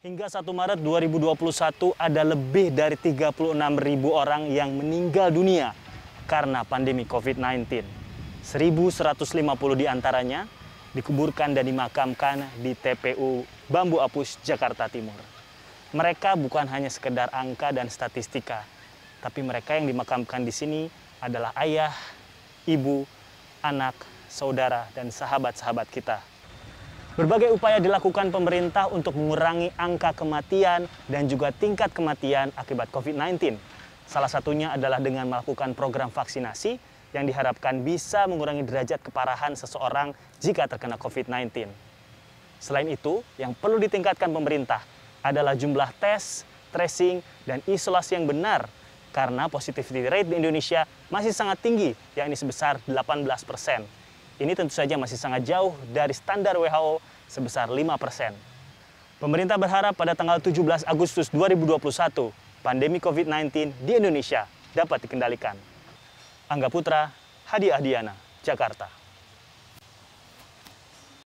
Hingga 1 Maret 2021 ada lebih dari 36 ribu orang yang meninggal dunia karena pandemi COVID-19. 1.150 diantaranya dikuburkan dan dimakamkan di TPU Bambu Apus, Jakarta Timur. Mereka bukan hanya sekedar angka dan statistika, tapi mereka yang dimakamkan di sini adalah ayah, ibu, anak, saudara, dan sahabat-sahabat kita Berbagai upaya dilakukan pemerintah untuk mengurangi angka kematian dan juga tingkat kematian akibat COVID-19. Salah satunya adalah dengan melakukan program vaksinasi yang diharapkan bisa mengurangi derajat keparahan seseorang jika terkena COVID-19. Selain itu, yang perlu ditingkatkan pemerintah adalah jumlah tes, tracing, dan isolasi yang benar karena positivity rate di Indonesia masih sangat tinggi, yakni sebesar 18 persen. Ini tentu saja masih sangat jauh dari standar WHO sebesar 5 persen. Pemerintah berharap pada tanggal 17 Agustus 2021, pandemi COVID-19 di Indonesia dapat dikendalikan. Angga Putra, Hadi Ahdiana, Jakarta.